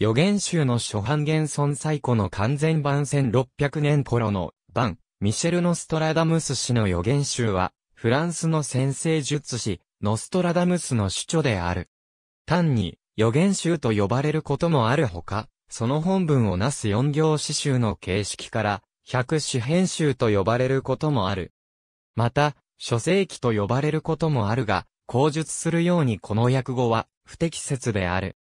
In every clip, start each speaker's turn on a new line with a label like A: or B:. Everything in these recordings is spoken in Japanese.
A: 予言集の初版現存最古の完全版1600年頃の版、ミシェル・ノストラダムス氏の予言集は、フランスの先生術師、ノストラダムスの主著である。単に、予言集と呼ばれることもあるほか、その本文をなす四行詩集の形式から、百詩編集と呼ばれることもある。また、書世記と呼ばれることもあるが、口述するようにこの訳語は不適切である。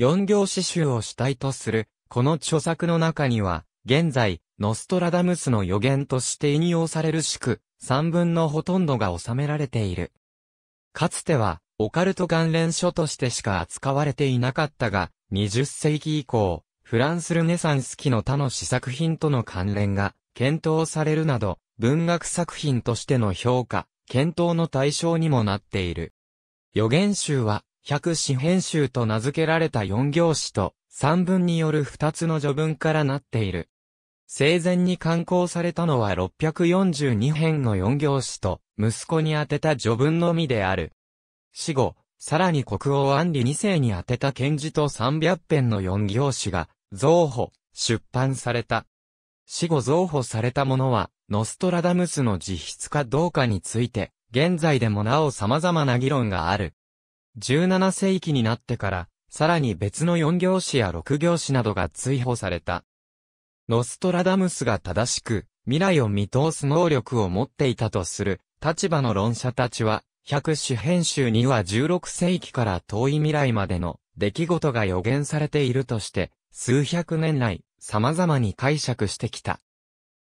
A: 4行詩集を主体とする、この著作の中には、現在、ノストラダムスの予言として引用される宿、3分のほとんどが収められている。かつては、オカルト関連書としてしか扱われていなかったが、20世紀以降、フランスルネサンス期の他の詩作品との関連が検討されるなど、文学作品としての評価、検討の対象にもなっている。予言集は、100詩編集と名付けられた4行詩と、三文による2つの序文からなっている。生前に刊行されたのは642編の4行詩と、息子に宛てた序文のみである。死後、さらに国王安里2世に宛てた検事と300編の4行詩が、増補、出版された。死後増補されたものは、ノストラダムスの実質かどうかについて、現在でもなお様々な議論がある。17世紀になってから、さらに別の4行詞や6行詞などが追放された。ノストラダムスが正しく、未来を見通す能力を持っていたとする、立場の論者たちは、百種編集には16世紀から遠い未来までの出来事が予言されているとして、数百年来、様々に解釈してきた。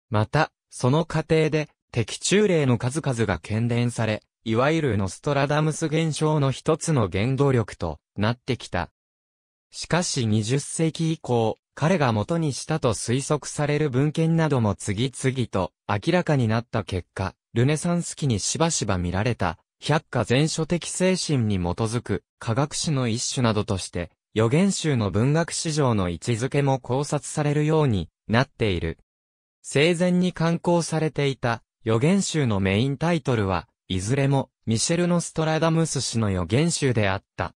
A: また、その過程で、的中例の数々が喧伝され、いわゆるノストラダムス現象の一つの原動力となってきた。しかし20世紀以降、彼が元にしたと推測される文献なども次々と明らかになった結果、ルネサンス期にしばしば見られた、百科全書的精神に基づく科学史の一種などとして、予言集の文学史上の位置づけも考察されるようになっている。生前に刊行されていた予言集のメインタイトルは、いずれも、ミシェル・ノストラダムス氏の予言集であった。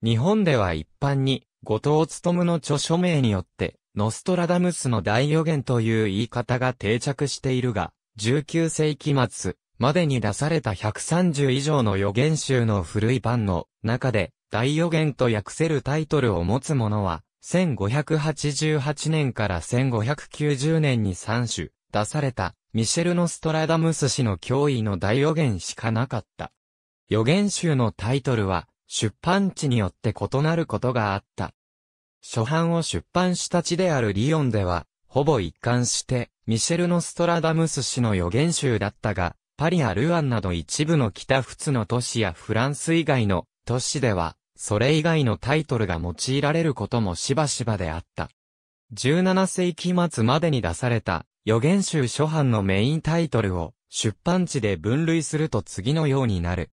A: 日本では一般に、後藤務の著書名によって、ノストラダムスの大予言という言い方が定着しているが、19世紀末までに出された130以上の予言集の古い版の中で、大予言と訳せるタイトルを持つものは、1588年から1590年に3種出されたミシェル・ノストラダムス氏の脅威の大予言しかなかった。予言集のタイトルは、出版地によって異なることがあった。初版を出版した地であるリヨンでは、ほぼ一貫して、ミシェル・ノストラダムス氏の予言集だったが、パリやルアンなど一部の北仏の都市やフランス以外の都市では、それ以外のタイトルが用いられることもしばしばであった。17世紀末までに出された予言集初版のメインタイトルを出版地で分類すると次のようになる。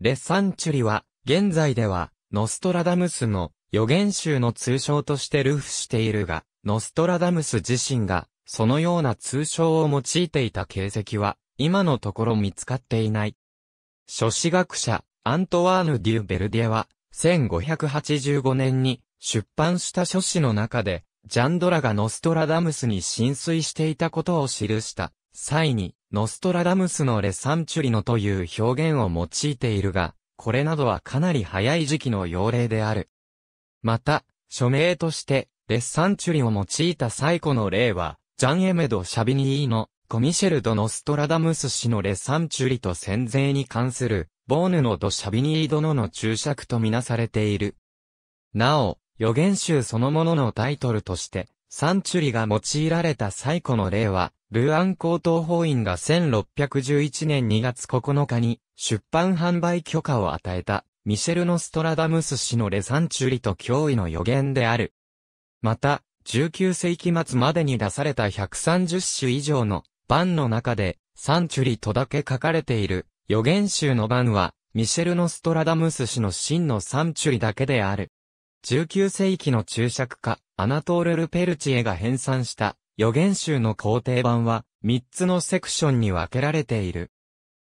A: レッサンチュリは、現在では、ノストラダムスの予言集の通称としてルフしているが、ノストラダムス自身が、そのような通称を用いていた形跡は、今のところ見つかっていない。書史学者、アントワーヌ・デュ・ベルディエは、1585年に出版した書子の中で、ジャンドラがノストラダムスに浸水していたことを記した際に、ノストラダムスのレサンチュリノという表現を用いているが、これなどはかなり早い時期の要例である。また、署名として、レッサンチュリを用いた最古の例は、ジャン・エメド・シャビニーの、コミシェル・ド・ノストラダムス氏のレッサンチュリと戦前に関する、ボーヌのド・シャビニー殿の注釈とみなされている。なお、予言集そのもののタイトルとして、サンチュリが用いられた最古の例は、ルアン高等法院が1611年2月9日に出版販売許可を与えた、ミシェル・ノストラダムス氏のレサンチュリと脅威の予言である。また、19世紀末までに出された130種以上の版の中で、サンチュリとだけ書かれている予言集の版は、ミシェル・ノストラダムス氏の真のサンチュリだけである。19世紀の注釈家、アナトール・ルペルチエが編纂した予言集の肯定版は、3つのセクションに分けられている。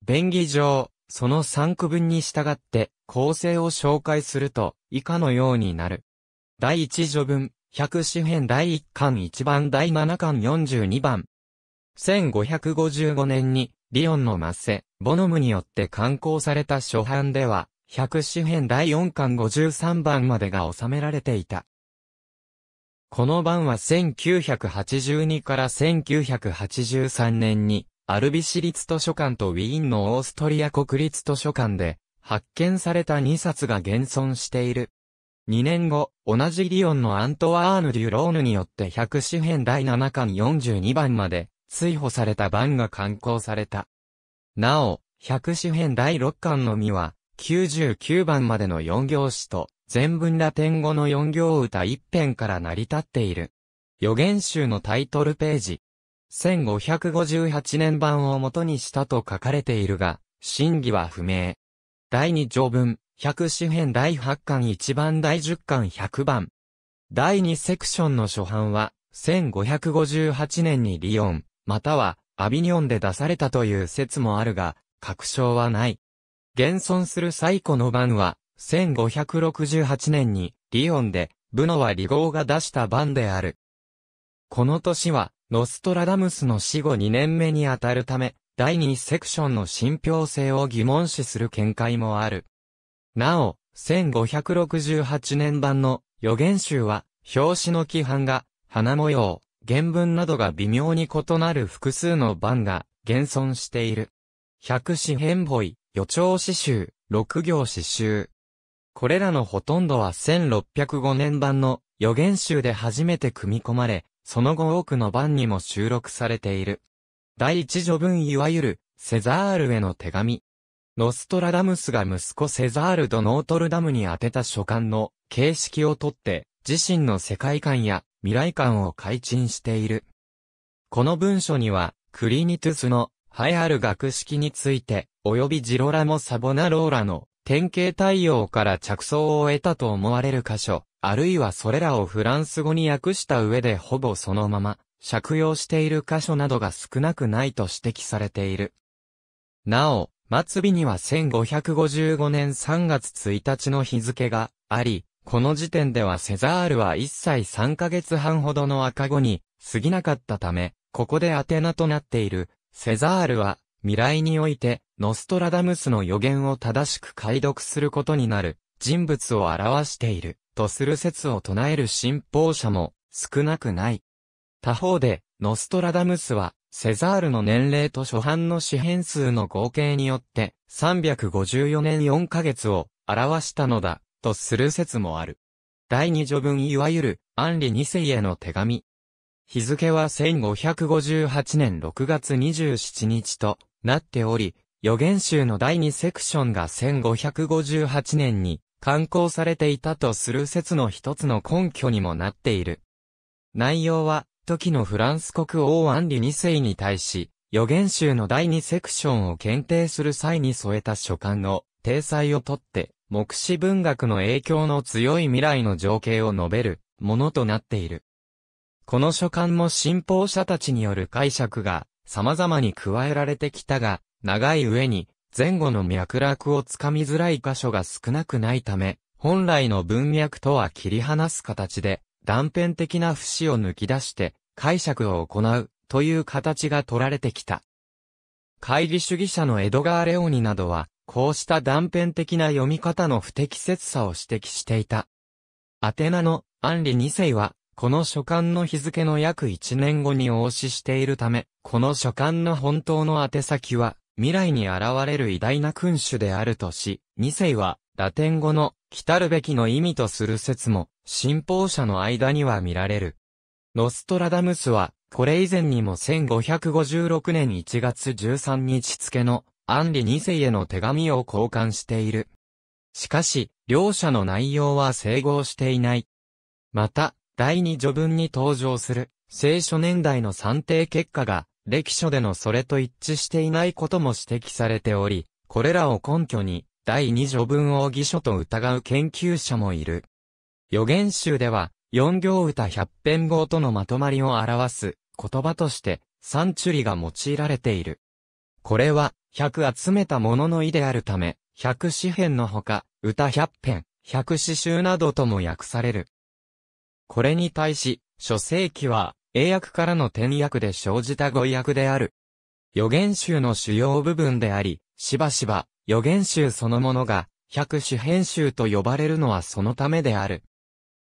A: 便宜上、その3区分に従って、構成を紹介すると、以下のようになる。第1序文、100詩編第1巻1番第7巻42番。1555年に、リオンのマッセ、ボノムによって刊行された初版では、百紙編第4巻53番までが収められていた。この版は1982から1983年に、アルビ市立図書館とウィーンのオーストリア国立図書館で、発見された2冊が現存している。2年後、同じリオンのアントワーヌ・デュローヌによって百紙編第7巻42番まで、追放された版が刊行された。なお、百紙編第6巻の実は、99番までの4行詩と、全文ラテン語の4行歌一編から成り立っている。予言集のタイトルページ。1558年版を元にしたと書かれているが、真偽は不明。第2条文、100詩編第8巻1番第10巻100番。第2セクションの初版は、1558年にリオン、またはアビニョンで出されたという説もあるが、確証はない。現存する最古の版は、1568年に、リオンで、ブノワ・リゴーが出した版である。この年は、ノストラダムスの死後2年目にあたるため、第2セクションの信憑性を疑問視する見解もある。なお、1568年版の予言集は、表紙の規範が、花模様、原文などが微妙に異なる複数の版が現存している。百紙編ボイ、予兆詩集、六行詩集。これらのほとんどは1605年版の予言集で初めて組み込まれ、その後多くの版にも収録されている。第一序文いわゆる、セザールへの手紙。ノストラダムスが息子セザール・ド・ノートルダムに宛てた書簡の形式をとって、自身の世界観や未来観を改陳している。この文書には、クリニトゥスの、ハえある学識について、及びジロラモ・サボナローラの典型対応から着想を得たと思われる箇所、あるいはそれらをフランス語に訳した上でほぼそのまま、借用している箇所などが少なくないと指摘されている。なお、末尾には1555年3月1日の日付があり、この時点ではセザールは1歳3ヶ月半ほどの赤子に過ぎなかったため、ここで宛名となっている、セザールは未来においてノストラダムスの予言を正しく解読することになる人物を表しているとする説を唱える信奉者も少なくない。他方で、ノストラダムスは、セザールの年齢と初版の四変数の合計によって、354年4ヶ月を表したのだ、とする説もある。第二序文いわゆる、アンリ2世への手紙。日付は1558年6月27日となっており、予言集の第2セクションが1558年に刊行されていたとする説の一つの根拠にもなっている。内容は、時のフランス国王アンリ2世に対し、予言集の第2セクションを検定する際に添えた書簡の体裁をとって、目視文学の影響の強い未来の情景を述べるものとなっている。この書簡も信奉者たちによる解釈が様々に加えられてきたが、長い上に、前後の脈絡をつかみづらい箇所が少なくないため、本来の文脈とは切り離す形で、断片的な節を抜き出して解釈を行うという形が取られてきた。会議主義者のエドガー・レオニなどは、こうした断片的な読み方の不適切さを指摘していた。アテナのアンリ2世は、この書簡の日付の約1年後に応ししているため、この書簡の本当の宛先は、未来に現れる偉大な君主であるとし、二世は、ラテン語の、来るべきの意味とする説も、信奉者の間には見られる。ノストラダムスは、これ以前にも1556年1月13日付の、アンリ二世への手紙を交換している。しかし、両者の内容は整合していない。また、第二序文に登場する、聖書年代の算定結果が、歴書でのそれと一致していないことも指摘されており、これらを根拠に、第二序文を義書と疑う研究者もいる。予言集では、四行歌百編号とのまとまりを表す言葉として、サンチュリが用いられている。これは、百集めたものの意であるため、百詩編のほか、歌百編、百詩集などとも訳される。これに対し、諸世紀は、英訳からの転訳で生じた語訳である。予言集の主要部分であり、しばしば、予言集そのものが、百種編集と呼ばれるのはそのためである。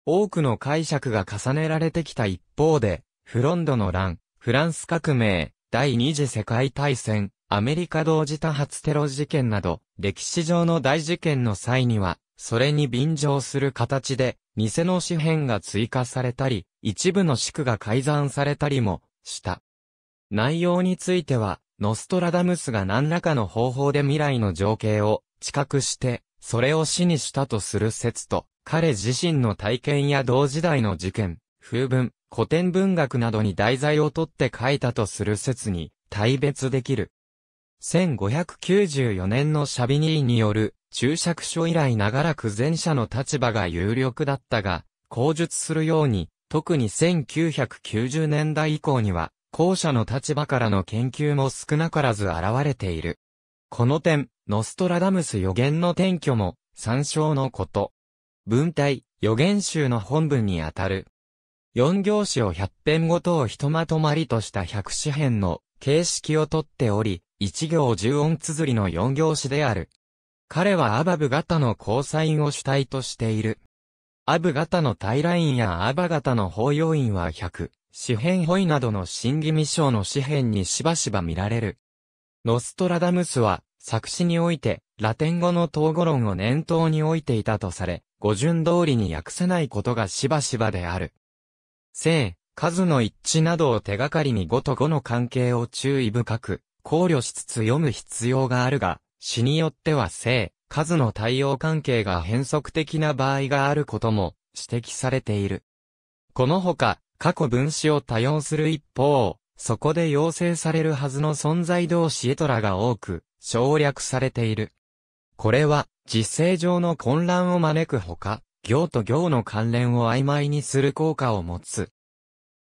A: 多くの解釈が重ねられてきた一方で、フロンドの乱、フランス革命、第二次世界大戦、アメリカ同時多発テロ事件など、歴史上の大事件の際には、それに便乗する形で、偽の紙幣が追加されたり、一部の宿が改ざんされたりも、した。内容については、ノストラダムスが何らかの方法で未来の情景を、知覚して、それを死にしたとする説と、彼自身の体験や同時代の事件、風文、古典文学などに題材をとって書いたとする説に、対別できる。1594年のシャビニーによる注釈書以来長らく前者の立場が有力だったが、口述するように、特に1990年代以降には、後者の立場からの研究も少なからず現れている。この点、ノストラダムス予言の転居も、参照のこと。文体、予言集の本文にあたる。四行詞を百編ごとをひとまとまりとした百詩編の形式をとっており、一行十音綴りの四行詞である。彼はアバブ型の交際を主体としている。アブ型の対ラインやアバ型の法要員は100、紙辺ホイなどの新義味章の詩篇にしばしば見られる。ノストラダムスは、作詞において、ラテン語の統語論を念頭に置いていたとされ、語順通りに訳せないことがしばしばである。性、数の一致などを手がかりに語と語の関係を注意深く、考慮しつつ読む必要があるが、詩によっては性、数の対応関係が変則的な場合があることも指摘されている。このほか、過去分子を多用する一方、そこで要請されるはずの存在同士エトラが多く、省略されている。これは、実勢上の混乱を招くほか、行と行の関連を曖昧にする効果を持つ。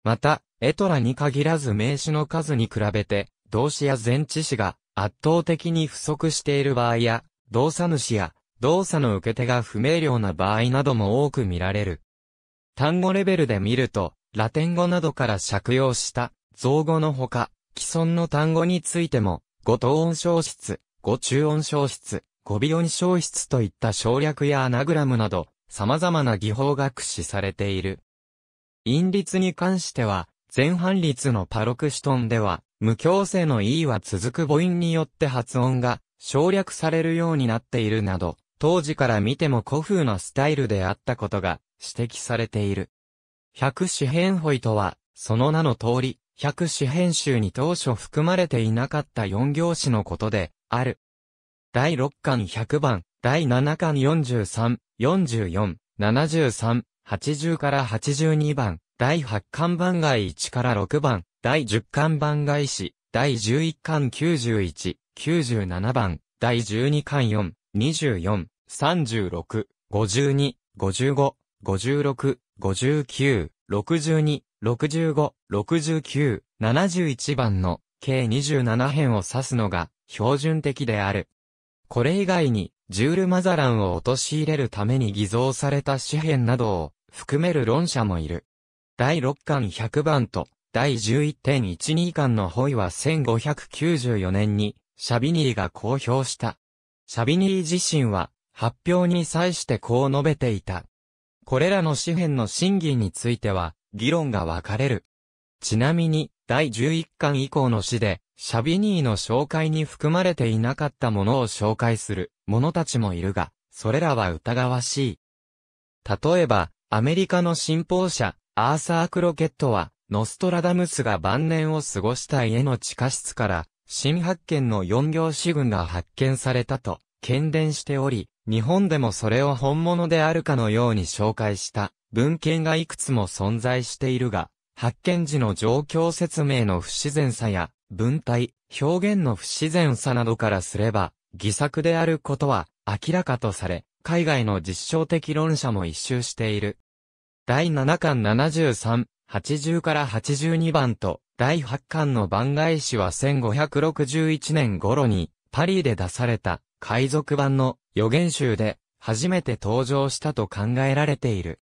A: また、エトラに限らず名詞の数に比べて、動詞や前置詞が圧倒的に不足している場合や、動作主や動作の受け手が不明瞭な場合なども多く見られる。単語レベルで見ると、ラテン語などから借用した造語のほか、既存の単語についても、語頭音消失、語中音消失、語尾音消失といった省略やアナグラムなど、様々な技法が駆使されている。韻律に関しては、前半律のパロクシトンでは、無強制の E は続く母音によって発音が省略されるようになっているなど、当時から見ても古風なスタイルであったことが指摘されている。百紙編ホイとは、その名の通り、百紙編集に当初含まれていなかった四行詞のことで、ある。第6巻100番、第7巻43、44、73、80から82番、第8巻番外1から6番、第10巻番外史、第11巻91、97番、第12巻4、24、36、52、55、56、59、62、65、69、71番の計27辺を指すのが標準的である。これ以外に、ジュール・マザランを陥れるために偽造された紙編などを含める論者もいる。第6巻100番と第11.12巻のホイは1594年に、シャビニーが公表した。シャビニー自身は、発表に際してこう述べていた。これらの詩篇の審議については、議論が分かれる。ちなみに、第11巻以降の詩で、シャビニーの紹介に含まれていなかったものを紹介する者たちもいるが、それらは疑わしい。例えば、アメリカの信奉者、アーサー・クロケットは、ノストラダムスが晩年を過ごした家の地下室から、新発見の4行詩群が発見されたと、喧伝しており、日本でもそれを本物であるかのように紹介した文献がいくつも存在しているが、発見時の状況説明の不自然さや、文体、表現の不自然さなどからすれば、偽作であることは明らかとされ、海外の実証的論者も一周している。第7巻73、80から82番と、第8巻の番外誌は1561年頃に、パリで出された、海賊版の予言集で、初めて登場したと考えられている。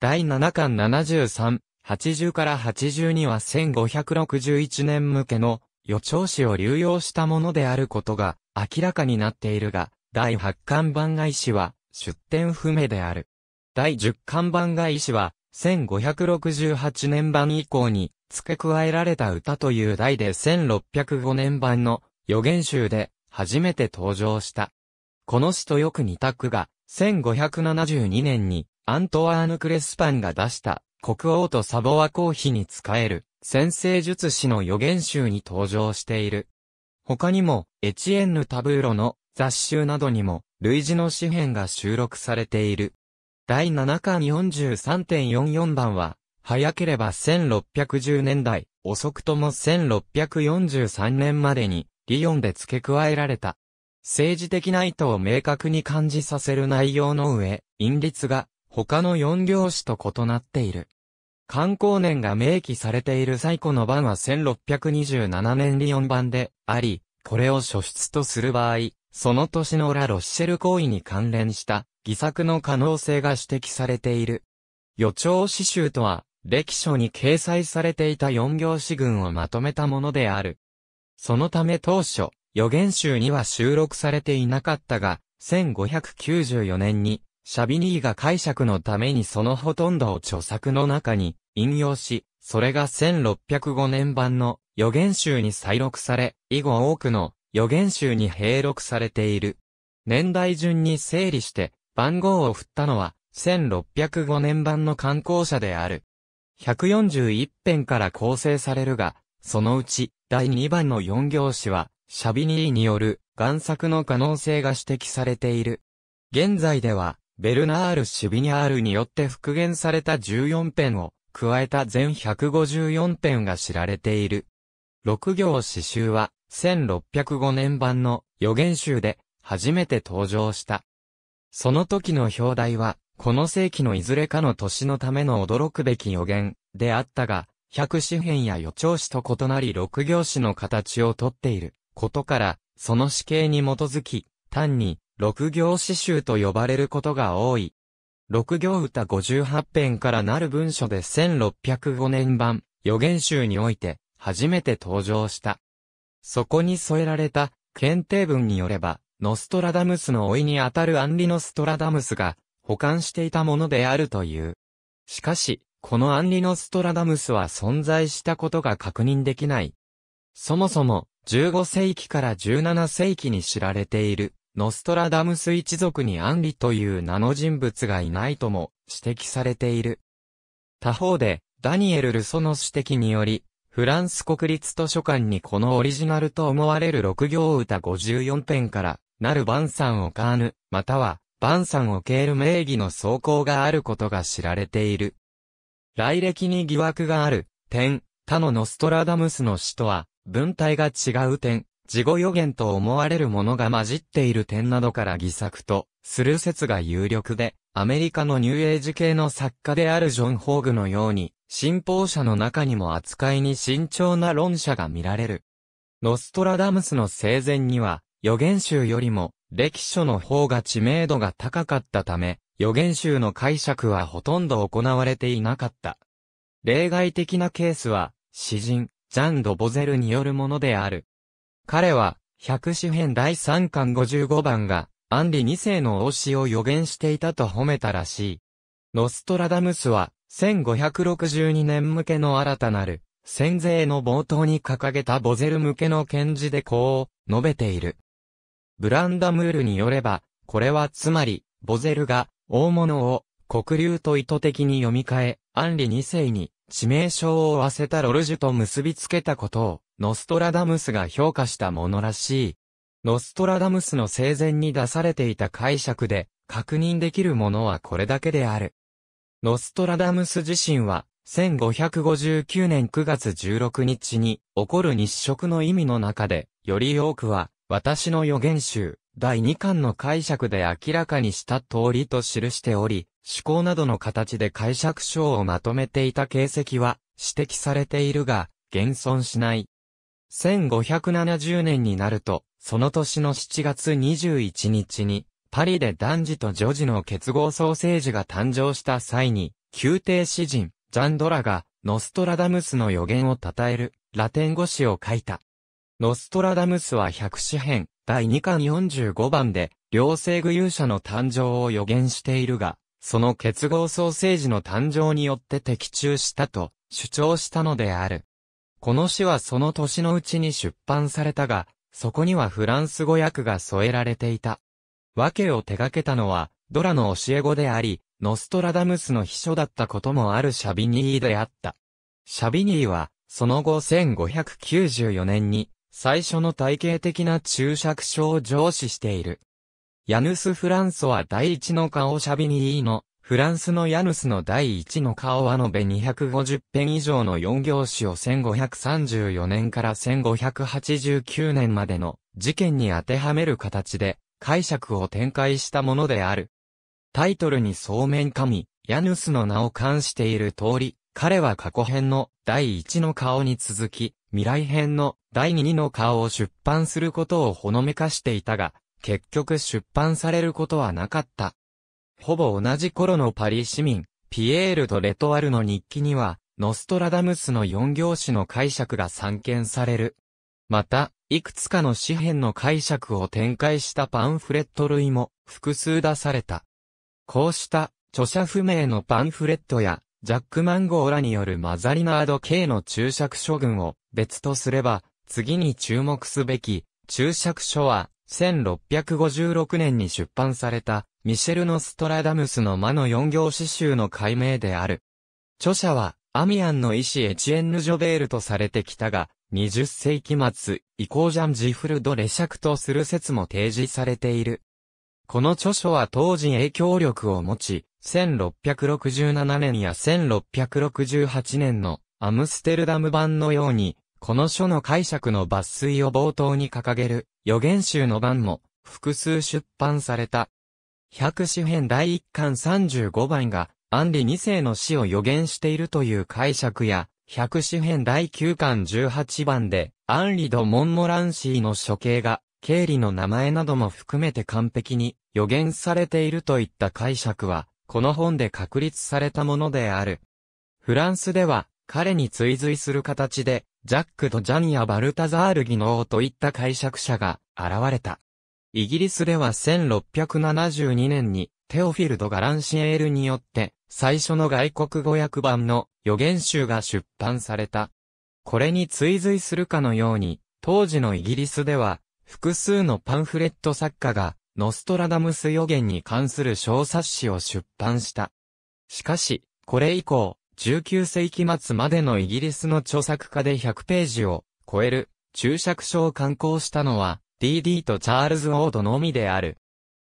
A: 第7巻73、80から82は1561年向けの予兆誌を流用したものであることが明らかになっているが、第8巻番外誌は出典不明である。第10巻番外師は、1568年版以降に付け加えられた歌という題で1605年版の予言集で初めて登場した。この詩とよく似た句が、1572年にアントワーヌ・クレスパンが出した国王とサボア公妃に使える先生術師の予言集に登場している。他にも、エチエンヌ・タブーロの雑集などにも、類似の詩編が収録されている。第7巻43.44番は、早ければ1610年代、遅くとも1643年までに、リヨンで付け加えられた。政治的な意図を明確に感じさせる内容の上、因律が、他の4行詞と異なっている。観光年が明記されている最古の版は1627年リヨン版であり、これを書出とする場合、その年のラ・ロッシェル行為に関連した偽作の可能性が指摘されている。予兆詩集とは、歴書に掲載されていた4行詩群をまとめたものである。そのため当初、予言集には収録されていなかったが、1594年に、シャビニーが解釈のためにそのほとんどを著作の中に引用し、それが1605年版の予言集に再録され、以後多くの予言集に併録されている。年代順に整理して、番号を振ったのは、1605年版の観光者である。141編から構成されるが、そのうち、第2番の4行詞は、シャビニーによる、贋作の可能性が指摘されている。現在では、ベルナール・シュビニャールによって復元された14編を加えた全154編が知られている。6行詩集は1605年版の予言集で初めて登場した。その時の表題は、この世紀のいずれかの年のための驚くべき予言であったが、百紙編や予兆紙と異なり六行紙の形をとっていることから、その詩形に基づき、単に六行詩集と呼ばれることが多い。六行歌58編からなる文書で1605年版予言集において初めて登場した。そこに添えられた、検定文によれば、ノストラダムスの老いにあたるアンリノストラダムスが、保管していたものであるという。しかし、このアンリノストラダムスは存在したことが確認できない。そもそも、15世紀から17世紀に知られている、ノストラダムス一族にアンリという名の人物がいないとも指摘されている。他方で、ダニエル・ルソの指摘により、フランス国立図書館にこのオリジナルと思われる6行歌54編から、なるンさんをカーヌ、または、ンさんをケール名義の走行があることが知られている。来歴に疑惑がある、点、他のノストラダムスの死とは、文体が違う点、事後予言と思われるものが混じっている点などから偽作と、する説が有力で、アメリカのニューエイジ系の作家であるジョン・ホーグのように、信奉者の中にも扱いに慎重な論者が見られる。ノストラダムスの生前には、予言集よりも、歴書の方が知名度が高かったため、予言集の解釈はほとんど行われていなかった。例外的なケースは、詩人、ジャン・ド・ボゼルによるものである。彼は、百詩編第3巻55番が、アンリ2世の王子を予言していたと褒めたらしい。ノストラダムスは、1562年向けの新たなる、戦税の冒頭に掲げたボゼル向けの検事でこう、述べている。ブランダムールによれば、これはつまり、ボゼルが、大物を、黒竜と意図的に読み替え、アンリ二世に、致命傷を負わせたロルジュと結びつけたことを、ノストラダムスが評価したものらしい。ノストラダムスの生前に出されていた解釈で、確認できるものはこれだけである。ノストラダムス自身は、1559年9月16日に起こる日食の意味の中で、より多くは、私の予言集、第2巻の解釈で明らかにした通りと記しており、思考などの形で解釈書をまとめていた形跡は指摘されているが、現存しない。1570年になると、その年の7月21日に、パリで男児と女児の結合ソーセージが誕生した際に、宮廷詩人、ジャンドラが、ノストラダムスの予言を称える、ラテン語詞を書いた。ノストラダムスは百詩編、第2巻45番で、両性具有者の誕生を予言しているが、その結合ソーセージの誕生によって的中したと主張したのである。この詩はその年のうちに出版されたが、そこにはフランス語訳が添えられていた。訳を手掛けたのは、ドラの教え子であり、ノストラダムスの秘書だったこともあるシャビニーであった。シャビニーは、その後1594年に、最初の体系的な注釈書を上司している。ヤヌス・フランソは第一の顔シャビニーの、フランスのヤヌスの第一の顔は延べ250編以上の4行詞を1534年から1589年までの事件に当てはめる形で、解釈を展開したものである。タイトルにそうめん神、ヤヌスの名を冠している通り、彼は過去編の第一の顔に続き、未来編の第二の顔を出版することをほのめかしていたが、結局出版されることはなかった。ほぼ同じ頃のパリ市民、ピエールとレトワルの日記には、ノストラダムスの4行詞の解釈が散見される。また、いくつかの詩編の解釈を展開したパンフレット類も複数出された。こうした著者不明のパンフレットやジャック・マンゴーらによるマザリナード系の注釈書群を別とすれば次に注目すべき注釈書は1656年に出版されたミシェル・ノストラダムスの魔の四行詩集の解明である。著者はアミアンの医師エチエンヌ・ジョベールとされてきたが、20世紀末、イコージャンジフルドレシャクとする説も提示されている。この著書は当時影響力を持ち、1667年や1668年のアムステルダム版のように、この書の解釈の抜粋を冒頭に掲げる予言集の版も複数出版された。百紙編第1巻35番がアンリ2世の死を予言しているという解釈や、100詩編第9巻18番で、アンリド・モンモランシーの処刑が、経理の名前なども含めて完璧に予言されているといった解釈は、この本で確立されたものである。フランスでは、彼に追随する形で、ジャック・ド・ジャニア・バルタザール・技能といった解釈者が現れた。イギリスでは1672年にテオフィルド・ガランシエールによって、最初の外国語訳版の予言集が出版された。これに追随するかのように、当時のイギリスでは、複数のパンフレット作家が、ノストラダムス予言に関する小冊子を出版した。しかし、これ以降、19世紀末までのイギリスの著作家で100ページを超える注釈書を刊行したのは DD とチャールズ・オードのみである。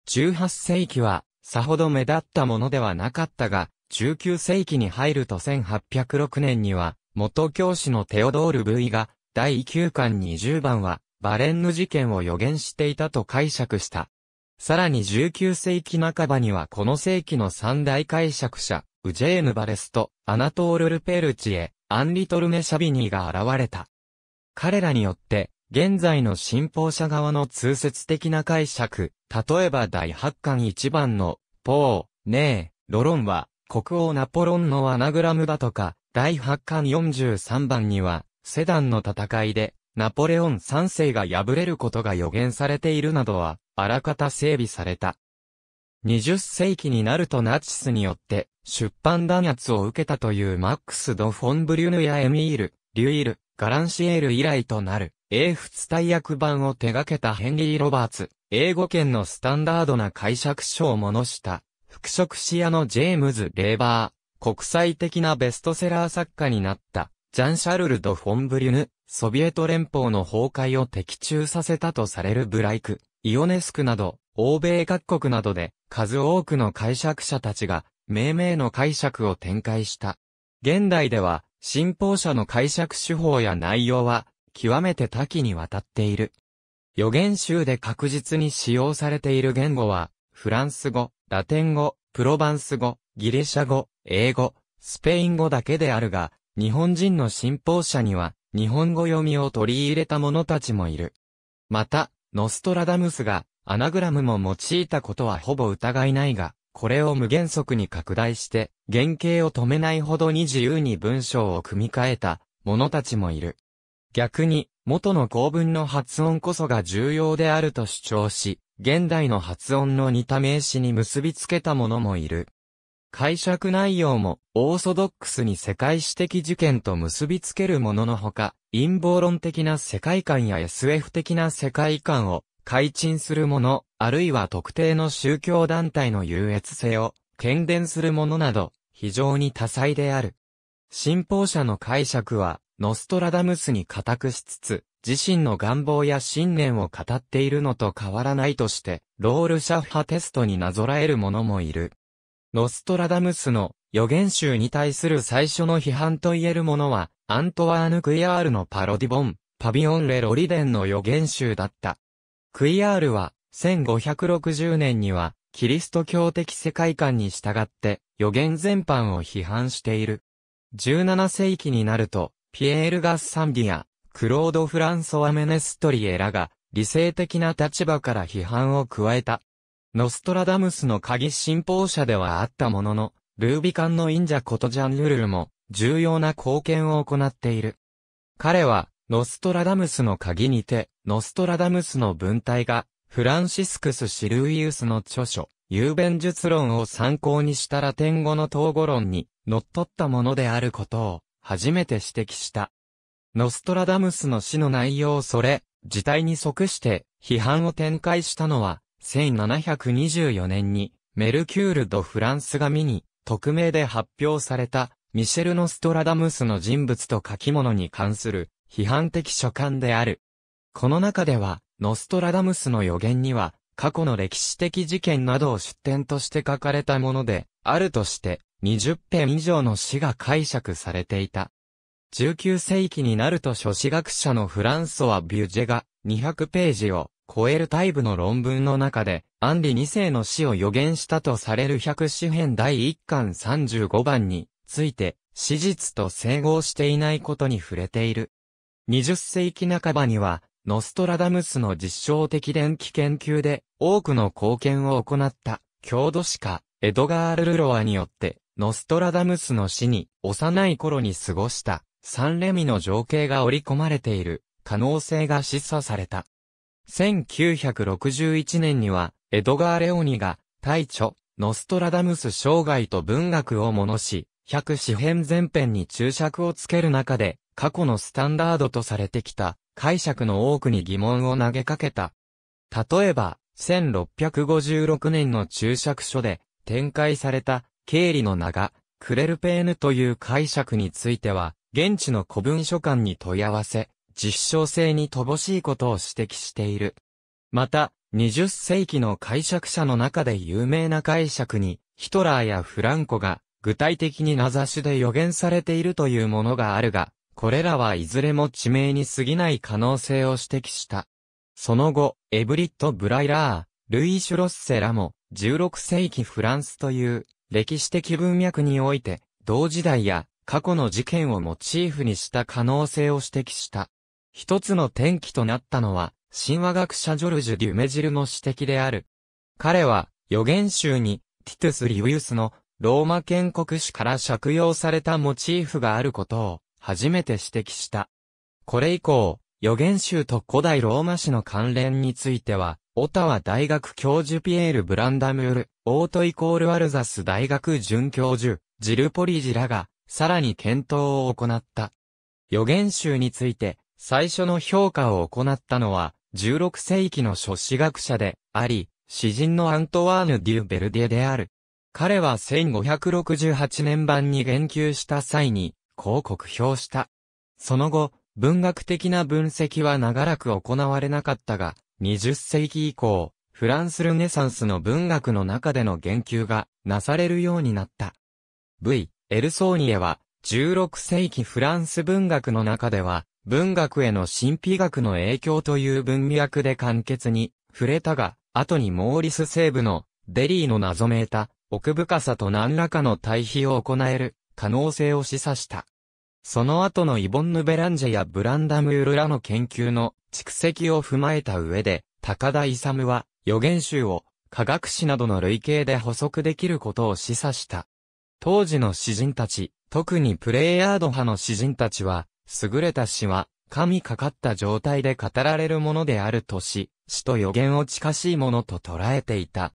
A: 18世紀はさほど目立ったものではなかったが、19世紀に入ると1806年には、元教師のテオドール・ブイが、第9巻20番は、バレンヌ事件を予言していたと解釈した。さらに19世紀半ばにはこの世紀の三大解釈者、ウジェーヌ・バレスト、アナトール・ルペルチエ、アンリトルメ・シャビニーが現れた。彼らによって、現在の信奉者側の通説的な解釈、例えば第8巻1番の、ポー、ネー、ロロンは、国王ナポロンのアナグラムだとか、第8巻43番には、セダンの戦いで、ナポレオン3世が敗れることが予言されているなどは、あらかた整備された。20世紀になるとナチスによって出版弾圧を受けたというマックス・ド・フォン・ブリュヌやエミール、リュイール、ガランシエール以来となる。英仏大役版を手掛けたヘンリー・ロバーツ、英語圏のスタンダードな解釈書をものした、復職視屋のジェームズ・レーバー、国際的なベストセラー作家になった、ジャン・シャルルド・フォン・ブリュヌ、ソビエト連邦の崩壊を的中させたとされるブライク、イオネスクなど、欧米各国などで、数多くの解釈者たちが、命名の解釈を展開した。現代では、信奉者の解釈手法や内容は、極めて多岐にわたっている。予言集で確実に使用されている言語は、フランス語、ラテン語、プロバンス語、ギリシャ語、英語、スペイン語だけであるが、日本人の信奉者には、日本語読みを取り入れた者たちもいる。また、ノストラダムスが、アナグラムも用いたことはほぼ疑いないが、これを無原則に拡大して、原型を止めないほどに自由に文章を組み替えた、者たちもいる。逆に、元の公文の発音こそが重要であると主張し、現代の発音の似た名詞に結びつけたももいる。解釈内容も、オーソドックスに世界史的事件と結びつけるもののほか、陰謀論的な世界観や SF 的な世界観を、改陳するもの、あるいは特定の宗教団体の優越性を、喧伝するものなど、非常に多彩である。信奉者の解釈は、ノストラダムスに固くしつつ、自身の願望や信念を語っているのと変わらないとして、ロールシャッハテストになぞらえる者もいる。ノストラダムスの予言集に対する最初の批判と言えるものは、アントワーヌ・クイアールのパロディ本、パビオン・レ・ロリデンの予言集だった。クイアールは、1560年には、キリスト教的世界観に従って、予言全般を批判している。17世紀になると、ピエール・ガッサンディア、クロード・フランソワ・メネストリエらが、理性的な立場から批判を加えた。ノストラダムスの鍵信奉者ではあったものの、ルービカンの忍者ことジャン・ルルルも、重要な貢献を行っている。彼は、ノストラダムスの鍵にて、ノストラダムスの文体が、フランシスクス・シルイウスの著書、雄弁術論を参考にしたラテン語の統語論に、則っったものであることを、初めて指摘した。ノストラダムスの死の内容それ、事態に即して批判を展開したのは、1724年にメルキュール・ド・フランスが見に、匿名で発表された、ミシェル・ノストラダムスの人物と書き物に関する批判的書簡である。この中では、ノストラダムスの予言には、過去の歴史的事件などを出典として書かれたもので、あるとして、20編以上の詩が解釈されていた。19世紀になると諸史学者のフランソワ・ビュジェが200ページを超えるタイプの論文の中で、アンリ2世の死を予言したとされる100詩編第1巻35番について、史実と整合していないことに触れている。20世紀半ばには、ノストラダムスの実証的電気研究で多くの貢献を行った、郷土史家、エドガール・ルロアによって、ノストラダムスの死に、幼い頃に過ごした、サンレミの情景が織り込まれている、可能性が示唆された。1961年には、エドガー・レオニが、大著、ノストラダムス生涯と文学を物し、100編全編に注釈をつける中で、過去のスタンダードとされてきた、解釈の多くに疑問を投げかけた。例えば、1656年の注釈書で、展開された、経理の名が、クレルペーヌという解釈については、現地の古文書館に問い合わせ、実証性に乏しいことを指摘している。また、20世紀の解釈者の中で有名な解釈に、ヒトラーやフランコが具体的に名指しで予言されているというものがあるが、これらはいずれも地名に過ぎない可能性を指摘した。その後、エブリット・ブライラー、ルイ・シュロッセらも、16世紀フランスという歴史的文脈において、同時代や過去の事件をモチーフにした可能性を指摘した。一つの転機となったのは、神話学者ジョルジュ・デュメジルの指摘である。彼は、予言集に、ティトゥス・リウイウスの、ローマ建国史から借用されたモチーフがあることを、初めて指摘した。これ以降、予言集と古代ローマ史の関連については、オタワ大学教授ピエール・ブランダムール、オートイコールアルザス大学准教授、ジルポリジらが、さらに検討を行った。予言集について、最初の評価を行ったのは、16世紀の書史学者で、あり、詩人のアントワーヌ・デュ・ベルディである。彼は1568年版に言及した際に、こう酷評した。その後、文学的な分析は長らく行われなかったが、20世紀以降、フランスルネサンスの文学の中での言及がなされるようになった。V、エルソーニエは、16世紀フランス文学の中では、文学への神秘学の影響という文脈で簡潔に触れたが、後にモーリス西部のデリーの謎めいた奥深さと何らかの対比を行える可能性を示唆した。その後のイボンヌ・ベランジェやブランダムウルラの研究の蓄積を踏まえた上で、高田勇は予言集を科学史などの類型で補足できることを示唆した。当時の詩人たち、特にプレイヤード派の詩人たちは、優れた詩は、神かかった状態で語られるものであるとし、詩と予言を近しいものと捉えていた。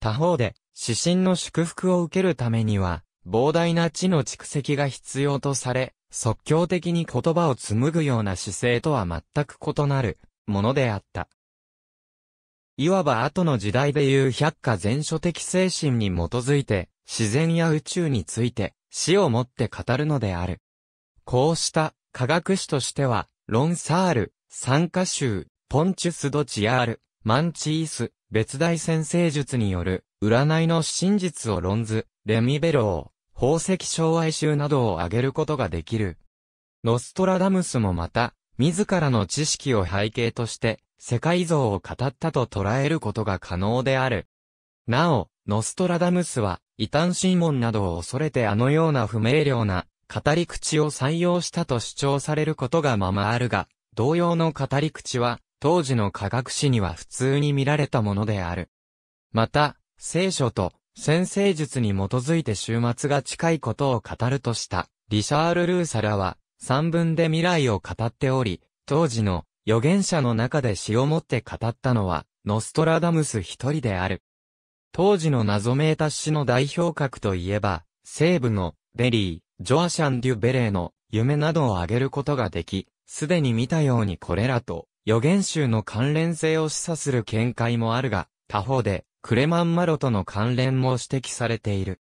A: 他方で、詩神の祝福を受けるためには、膨大な知の蓄積が必要とされ、即興的に言葉を紡ぐような姿勢とは全く異なるものであった。いわば後の時代でいう百科全書的精神に基づいて、自然や宇宙について、死をもって語るのである。こうした科学史としては、ロンサール、参加集、ポンチュス・ド・チアール、マンチース、別大先生術による、占いの真実を論ず、レミベロー、宝石障害集などを挙げることができる。ノストラダムスもまた、自らの知識を背景として、世界像を語ったと捉えることが可能である。なお、ノストラダムスは、異端審問などを恐れてあのような不明瞭な、語り口を採用したと主張されることがままあるが、同様の語り口は、当時の科学史には普通に見られたものである。また、聖書と先生術に基づいて週末が近いことを語るとした、リシャール・ルーサラは、三文で未来を語っており、当時の預言者の中で詩をもって語ったのは、ノストラダムス一人である。当時の謎めいた詩の代表格といえば、西部のベリー、ジョアシャン・デュ・ベレーの夢などを挙げることができ、すでに見たようにこれらと預言集の関連性を示唆する見解もあるが、他方で、クレマンマロとの関連も指摘されている。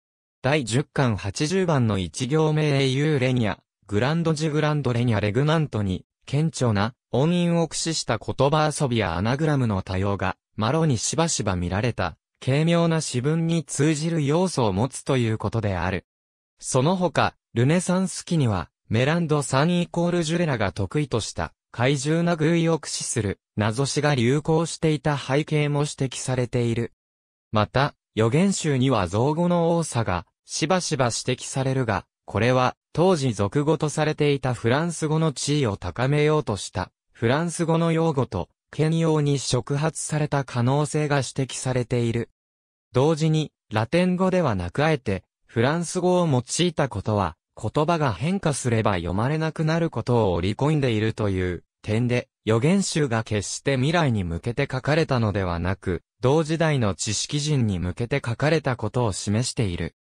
A: 第10巻80番の一行目英雄レニア、グランドジグランドレニアレグナントに、顕著な音韻を駆使した言葉遊びやアナグラムの多様が、マロにしばしば見られた、軽妙な詩文に通じる要素を持つということである。その他、ルネサンス期には、メランド3イコールジュレラが得意とした、怪獣な偶意を駆使する、謎詩が流行していた背景も指摘されている。また、予言集には造語の多さが、しばしば指摘されるが、これは、当時俗語とされていたフランス語の地位を高めようとした、フランス語の用語と、兼用に触発された可能性が指摘されている。同時に、ラテン語ではなくあえて、フランス語を用いたことは、言葉が変化すれば読まれなくなることを織り込んでいるという点で、予言集が決して未来に向けて書かれたのではなく、同時代の知識人に向けて書かれたことを示している。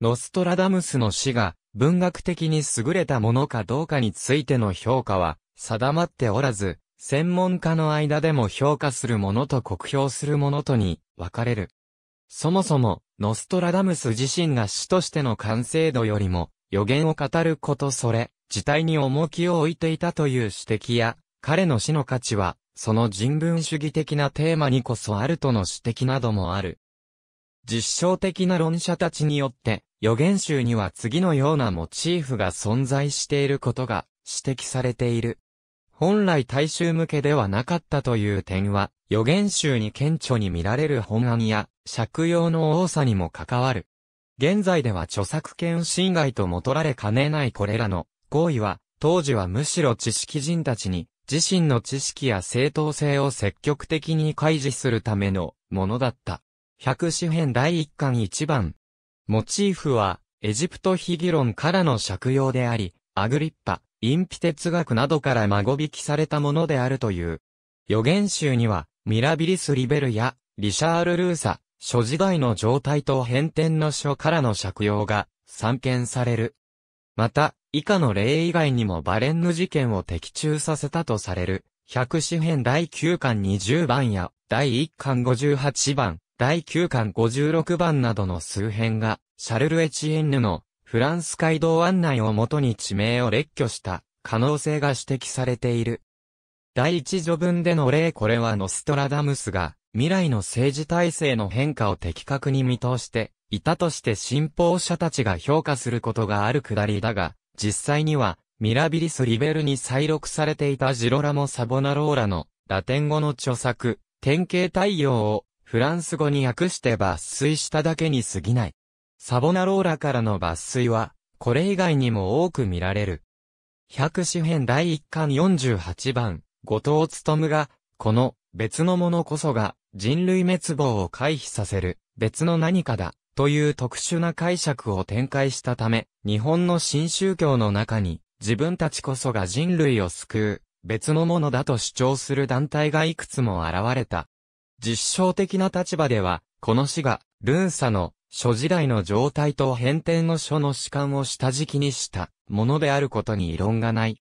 A: ノストラダムスの死が文学的に優れたものかどうかについての評価は定まっておらず、専門家の間でも評価するものと酷評するものとに分かれる。そもそも、ノストラダムス自身が死としての完成度よりも、予言を語ることそれ、自体に重きを置いていたという指摘や、彼の死の価値は、その人文主義的なテーマにこそあるとの指摘などもある。実証的な論者たちによって、予言集には次のようなモチーフが存在していることが指摘されている。本来大衆向けではなかったという点は、予言集に顕著に見られる本案や、借用の多さにも関わる。現在では著作権侵害とも取られかねないこれらの行為は、当時はむしろ知識人たちに自身の知識や正当性を積極的に開示するためのものだった。百紙編第一巻一番。モチーフは、エジプト非議論からの借用であり、アグリッパ、インピ哲学などから孫引きされたものであるという。予言集には、ミラビリス・リベルや、リシャール・ルーサ、諸時代の状態と変遷の書からの借用が散見される。また、以下の例以外にもバレンヌ事件を的中させたとされる、百紙編第9巻20番や、第1巻58番、第9巻56番などの数編が、シャルル・エチエンヌのフランス街道案内をもとに地名を列挙した可能性が指摘されている。第一序文での例これはノストラダムスが未来の政治体制の変化を的確に見通していたとして信奉者たちが評価することがあるくだりだが、実際には、ミラビリス・リベルに再録されていたジロラモ・サボナローラのラテン語の著作、典型太陽をフランス語に訳して抜粋しただけに過ぎない。サボナローラからの抜粋は、これ以外にも多く見られる。百紙編第1巻48番、後藤務が、この別のものこそが人類滅亡を回避させる別の何かだという特殊な解釈を展開したため、日本の新宗教の中に、自分たちこそが人類を救う、別のものだと主張する団体がいくつも現れた。実証的な立場では、この詩が、ルンサの、諸時代の状態と変天の書の主観を下敷きにした、ものであることに異論がない。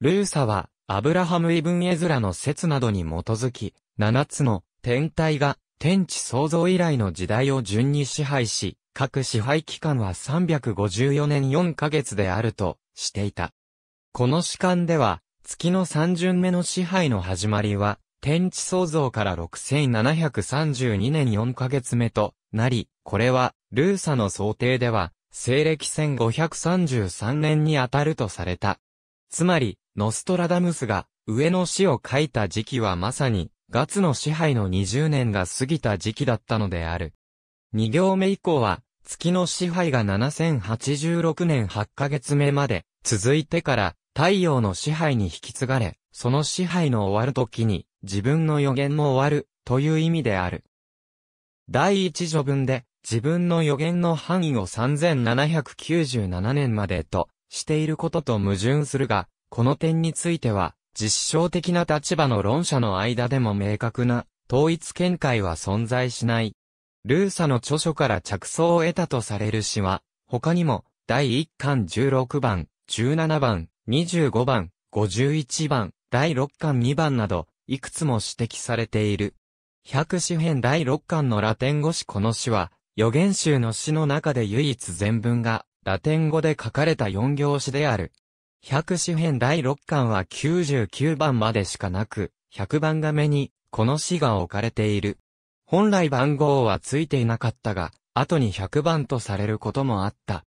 A: ルーサは、アブラハム・イブン・エズラの説などに基づき、七つの天体が天地創造以来の時代を順に支配し、各支配期間は354年4ヶ月であるとしていた。この史観では、月の三巡目の支配の始まりは、天地創造から6732年4ヶ月目となり、これは、ルーサの想定では、西暦1533年にあたるとされた。つまり、ノストラダムスが、上の詩を書いた時期はまさに、ガツの支配の20年が過ぎた時期だったのである。2行目以降は、月の支配が7086年8ヶ月目まで続いてから太陽の支配に引き継がれ、その支配の終わる時に自分の予言も終わるという意味である。第一序文で自分の予言の範囲を3797年までとしていることと矛盾するが、この点については実証的な立場の論者の間でも明確な統一見解は存在しない。ルーサの著書から着想を得たとされる詩は、他にも、第1巻16番、17番、25番、51番、第6巻2番など、いくつも指摘されている。百詩編第6巻のラテン語詩この詩は、予言集の詩の中で唯一全文が、ラテン語で書かれた四行詩である。100編第6巻は99番までしかなく、100番画目に、この詩が置かれている。本来番号はついていなかったが、後に100番とされることもあった。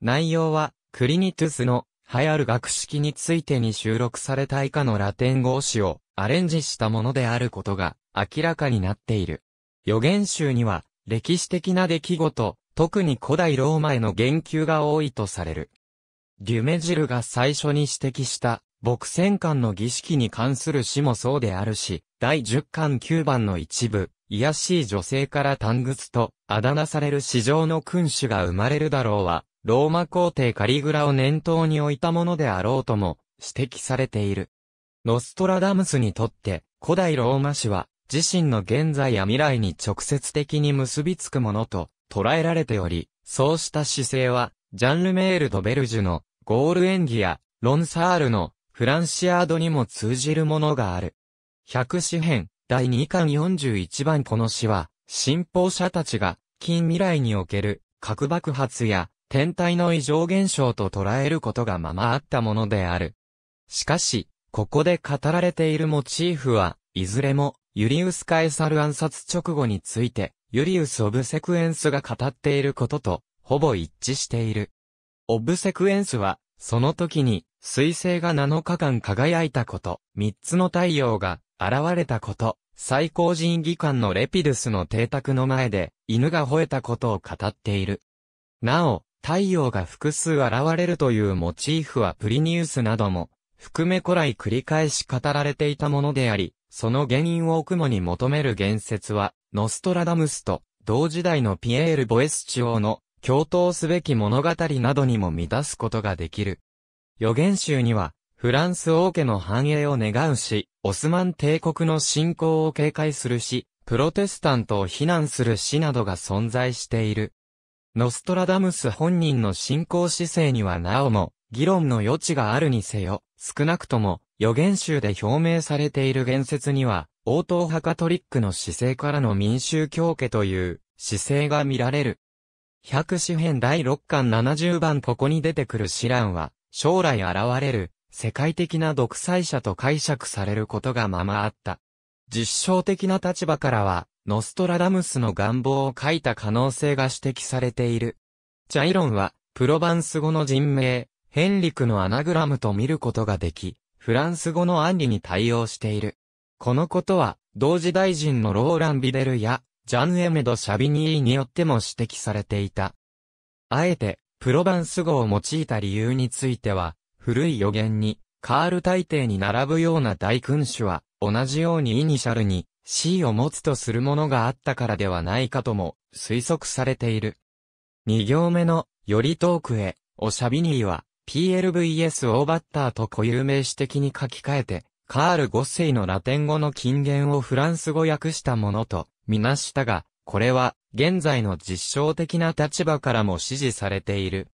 A: 内容は、クリニトゥスの、流行る学識についてに収録された以下のラテン語詩をアレンジしたものであることが明らかになっている。予言集には、歴史的な出来事、特に古代ローマへの言及が多いとされる。デュメジルが最初に指摘した、牧戦艦の儀式に関する詩もそうであるし、第10巻9番の一部、癒しい女性から単靴と、あだ名される史上の君主が生まれるだろうは、ローマ皇帝カリグラを念頭に置いたものであろうとも、指摘されている。ノストラダムスにとって、古代ローマ史は、自身の現在や未来に直接的に結びつくものと、捉えられており、そうした姿勢は、ジャンルメール・ド・ベルジュの、ゴール演技や、ロンサールの、フランシアードにも通じるものがある。百詩編、第2巻41番この詩は、信奉者たちが、近未来における、核爆発や、天体の異常現象と捉えることがままあったものである。しかし、ここで語られているモチーフは、いずれも、ユリウス・カエサル暗殺直後について、ユリウス・オブセクエンスが語っていることと、ほぼ一致している。オブセクエンスは、その時に、彗星が7日間輝いたこと、3つの太陽が現れたこと、最高人技官のレピドゥスの邸宅の前で、犬が吠えたことを語っている。なお、太陽が複数現れるというモチーフはプリニウスなども、含め古来繰り返し語られていたものであり、その原因を雲に求める言説は、ノストラダムスと、同時代のピエール・ボエスチオの共闘すべき物語などにも満たすことができる。予言集には、フランス王家の繁栄を願うし、オスマン帝国の侵攻を警戒するし、プロテスタントを非難する詩などが存在している。ノストラダムス本人の信仰姿勢にはなおも、議論の余地があるにせよ、少なくとも、予言集で表明されている言説には、応答派カトリックの姿勢からの民衆教家という姿勢が見られる。百紙編第6巻70番ここに出てくるシランは、将来現れる、世界的な独裁者と解釈されることがままあった。実証的な立場からは、ノストラダムスの願望を書いた可能性が指摘されている。ジャイロンは、プロヴァンス語の人名、ヘンリクのアナグラムと見ることができ、フランス語のアンリに対応している。このことは、同時大臣のローラン・ビデルや、ジャン・エメド・シャビニーによっても指摘されていた。あえて、プロバンス語を用いた理由については、古い予言に、カール大帝に並ぶような大君主は、同じようにイニシャルに C を持つとするものがあったからではないかとも推測されている。二行目の、より遠くへ、おしゃびには、PLVS オーバッターと固有名詞的に書き換えて、カール5世のラテン語の金言をフランス語訳したものとみましたが、これは、現在の実証的な立場からも支持されている。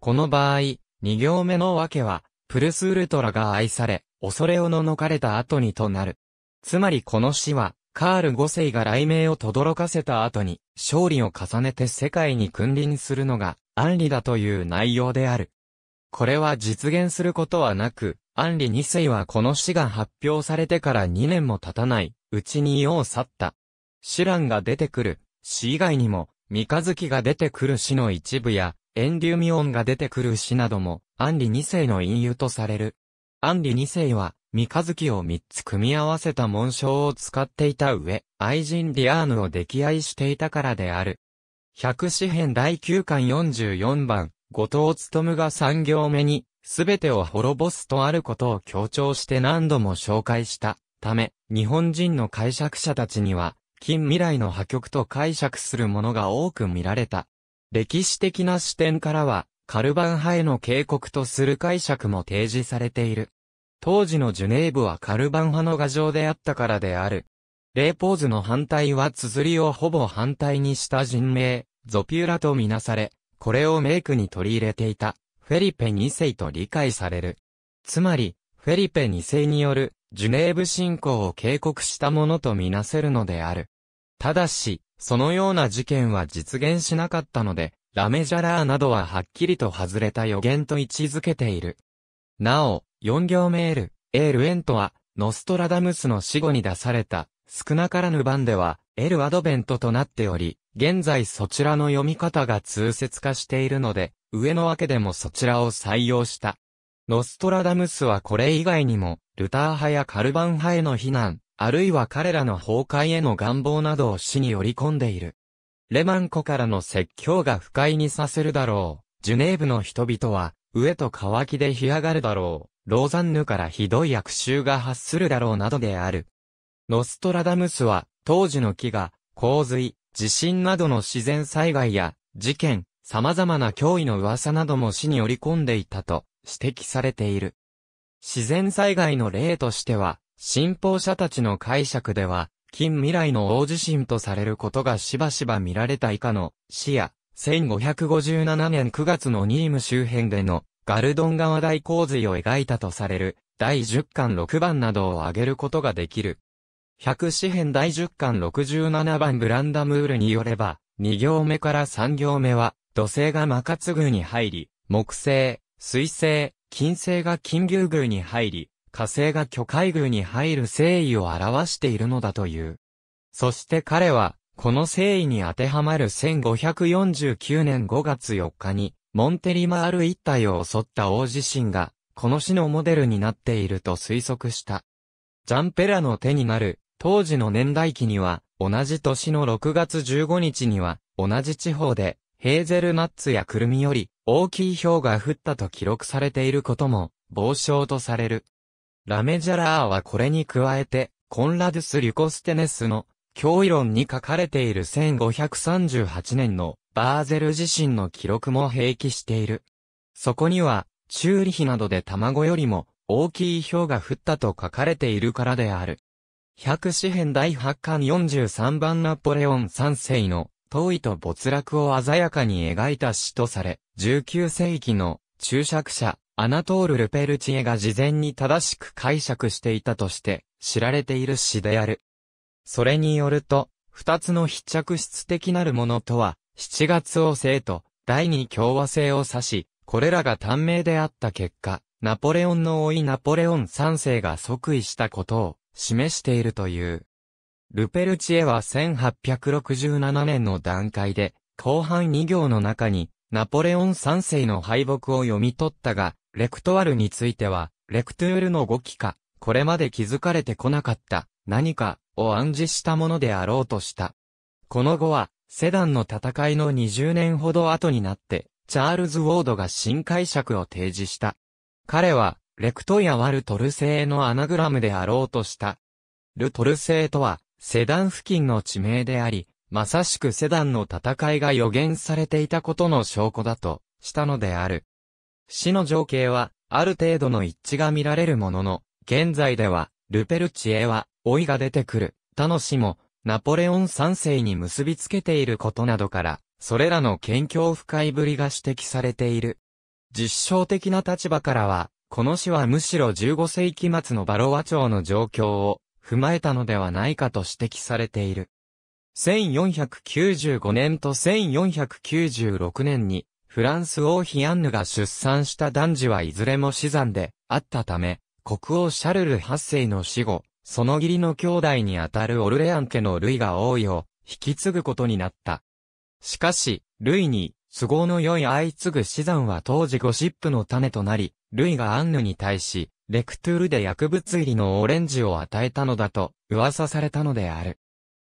A: この場合、二行目の訳は、プルスウルトラが愛され、恐れをののかれた後にとなる。つまりこの詩は、カール五世が雷鳴を轟かせた後に、勝利を重ねて世界に君臨するのが、アンリだという内容である。これは実現することはなく、アンリ二世はこの詩が発表されてから2年も経たないうちに世を去った。シュランが出てくる詩以外にも、三日月が出てくる詩の一部や、エンデュミオンが出てくる詩なども、アンリ二世の隠喩とされる。アンリ二世は、三日月を三つ組み合わせた紋章を使っていた上、愛人ディアーヌを溺愛していたからである。百詩編第9巻44番、後藤務が三行目に、すべてを滅ぼすとあることを強調して何度も紹介したため、日本人の解釈者たちには、近未来の破局と解釈するものが多く見られた。歴史的な視点からは、カルバン派への警告とする解釈も提示されている。当時のジュネーブはカルバン派の画像であったからである。レイポーズの反対は綴りをほぼ反対にした人名、ゾピュラとみなされ、これをメイクに取り入れていた、フェリペ2世と理解される。つまり、フェリペ2世によるジュネーブ侵攻を警告したものとみなせるのである。ただし、そのような事件は実現しなかったので、ラメジャラーなどははっきりと外れた予言と位置づけている。なお、4行メール、エールエントは、ノストラダムスの死後に出された、少なからぬ版では、エルアドベントとなっており、現在そちらの読み方が通説化しているので、上のわけでもそちらを採用した。ノストラダムスはこれ以外にも、ルター派やカルバン派への非難、あるいは彼らの崩壊への願望などを死に織り込んでいる。レマン湖からの説教が不快にさせるだろう。ジュネーブの人々は、飢えと乾きで干上がるだろう。ローザンヌからひどい悪臭が発するだろうなどである。ノストラダムスは、当時の飢餓、洪水、地震などの自然災害や、事件、様々な脅威の噂なども死に織り込んでいたと指摘されている。自然災害の例としては、信奉者たちの解釈では、近未来の大地震とされることがしばしば見られた以下の、市や、1557年9月のニーム周辺での、ガルドン川大洪水を描いたとされる、第10巻6番などを挙げることができる。100詩編第10巻67番ブランダムールによれば、2行目から3行目は、土星がマカツグに入り、木星、水星、金星が金牛宮に入り、火星が巨海宮に入る誠意を表しているのだという。そして彼は、この誠意に当てはまる1549年5月4日に、モンテリマール一帯を襲った大地震が、この死のモデルになっていると推測した。ジャンペラの手になる、当時の年代記には、同じ年の6月15日には、同じ地方で、ヘーゼルナッツやクルミより大きい氷が降ったと記録されていることも、傍証とされる。ラメジャラーはこれに加えて、コンラドゥス・リュコステネスの脅威論に書かれている1538年のバーゼル自身の記録も併記している。そこには、チューリヒなどで卵よりも大きい氷が降ったと書かれているからである。百紙編第8巻43番ナポレオン3世の遠いと没落を鮮やかに描いた詩とされ、19世紀の注釈者、アナトール・ルペルチエが事前に正しく解釈していたとして知られている詩である。それによると、二つの非着質的なるものとは、七月王星と第二共和制を指し、これらが短命であった結果、ナポレオンの老いナポレオン三世が即位したことを示しているという。ルペルチエは1867年の段階で、後半2行の中に、ナポレオン3世の敗北を読み取ったが、レクトワルについては、レクトゥールの語気か、これまで気づかれてこなかった、何か、を暗示したものであろうとした。この後は、セダンの戦いの20年ほど後になって、チャールズ・ウォードが新解釈を提示した。彼は、レクトヤ・ワルトル製のアナグラムであろうとした。ルトル製とは、セダン付近の地名であり、まさしくセダンの戦いが予言されていたことの証拠だとしたのである。死の情景は、ある程度の一致が見られるものの、現在では、ルペルチエは、老いが出てくる、他の死も、ナポレオン三世に結びつけていることなどから、それらの謙虚深いぶりが指摘されている。実証的な立場からは、この詩はむしろ15世紀末のバロワ朝の状況を踏まえたのではないかと指摘されている。1495年と1496年に、フランス王妃アンヌが出産した男児はいずれも死産であったため、国王シャルル8世の死後、その義理の兄弟にあたるオルレアン家のルイが王位を引き継ぐことになった。しかし、ルイに都合の良い相次ぐ死産は当時ゴシップの種となり、ルイがアンヌに対し、レクトゥールで薬物入りのオレンジを与えたのだと噂されたのである。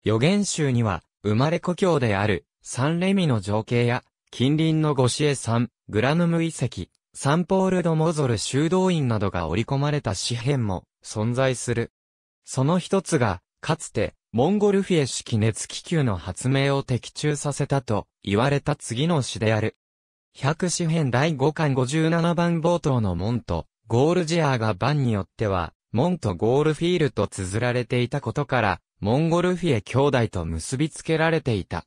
A: 予言集には、生まれ故郷である、サンレミの情景や、近隣のゴシエ山、グラヌム遺跡、サンポール・ド・モゾル修道院などが織り込まれた詩篇も存在する。その一つが、かつて、モンゴルフィエ式熱気球の発明を的中させたと言われた次の詩である。百詩編第5巻57番冒頭の門と、ゴールジアーが番によっては、モンとゴールフィールと綴られていたことから、モンゴルフィエ兄弟と結びつけられていた。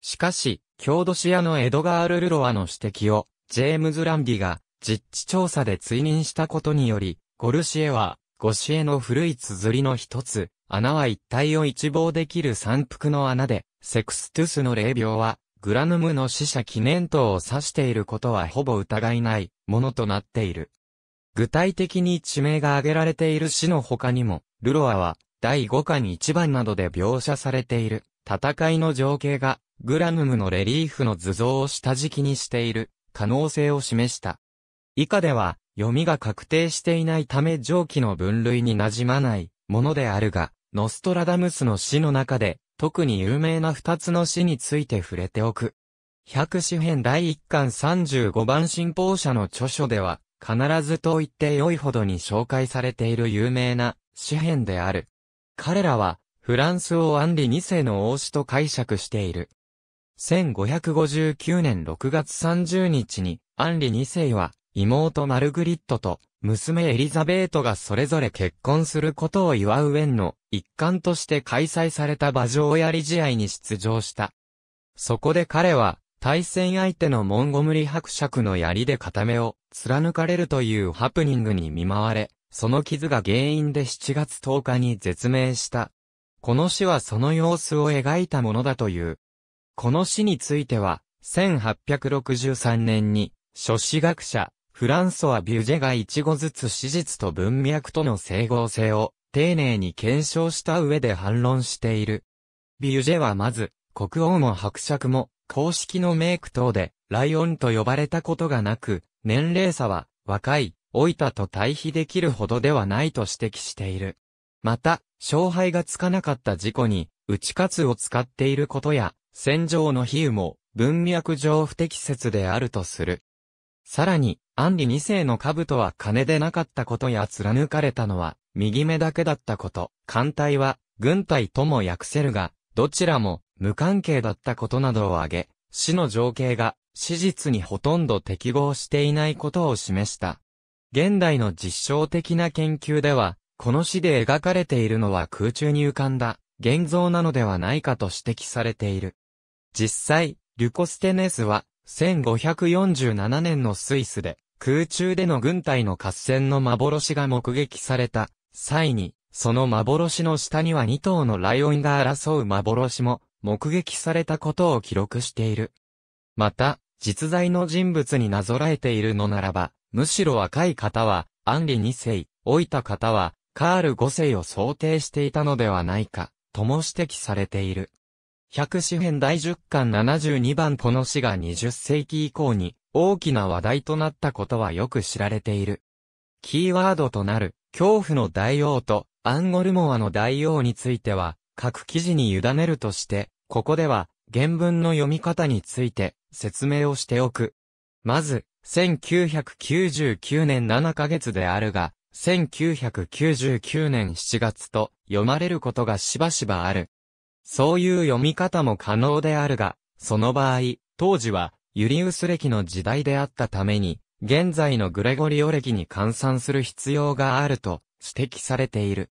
A: しかし、郷土シ屋のエドガール・ルロワの指摘を、ジェームズ・ランディが、実地調査で追認したことにより、ゴルシエは、ゴシエの古い綴りの一つ、穴は一体を一望できる山腹の穴で、セクストゥスの霊廟は、グラヌムの死者記念塔を指していることはほぼ疑いないものとなっている。具体的に地名が挙げられている市の他にも、ルロアは第5巻1番などで描写されている戦いの情景がグラヌムのレリーフの図像を下敷きにしている可能性を示した。以下では読みが確定していないため上記の分類に馴染まないものであるが、ノストラダムスの詩の中で特に有名な二つの詩について触れておく。百詩編第1巻35番信奉者の著書では、必ずと言って良いほどに紹介されている有名な詩編である。彼らは、フランスをアンリ2世の王子と解釈している。1559年6月30日に、アンリ2世は、妹マルグリットと、娘エリザベートがそれぞれ結婚することを祝う縁の一環として開催された馬上やり試合に出場した。そこで彼は、対戦相手のモンゴムリ伯爵の槍で片目を貫かれるというハプニングに見舞われ、その傷が原因で7月10日に絶命した。この詩はその様子を描いたものだという。この詩については、1863年に、書史学者、フランソワ・ビュジェが一語ずつ史実と文脈との整合性を丁寧に検証した上で反論している。ビュジェはまず、国王も伯爵も、公式のメイク等で、ライオンと呼ばれたことがなく、年齢差は、若い、老いたと対比できるほどではないと指摘している。また、勝敗がつかなかった事故に、打ち勝つを使っていることや、戦場の比喩も、文脈上不適切であるとする。さらに、アンリ世の兜は金でなかったことや貫かれたのは、右目だけだったこと、艦隊は、軍隊とも訳せるが、どちらも、無関係だったことなどを挙げ、死の情景が史実にほとんど適合していないことを示した。現代の実証的な研究では、この詩で描かれているのは空中に浮かんだ現像なのではないかと指摘されている。実際、リュコステネスは1547年のスイスで空中での軍隊の合戦の幻が目撃された際に、その幻の下には2頭のライオンが争う幻も目撃されたことを記録している。また、実在の人物になぞらえているのならば、むしろ若い方は、アンリ2世、老いた方は、カール5世を想定していたのではないか、とも指摘されている。百紙編第10巻72番この詩が20世紀以降に大きな話題となったことはよく知られている。キーワードとなる恐怖の大王とアンゴルモアの大王については各記事に委ねるとして、ここでは原文の読み方について説明をしておく。まず、1999年7ヶ月であるが、1999年7月と読まれることがしばしばある。そういう読み方も可能であるが、その場合、当時はユリウス歴の時代であったために、現在のグレゴリオ歴に換算する必要があると指摘されている。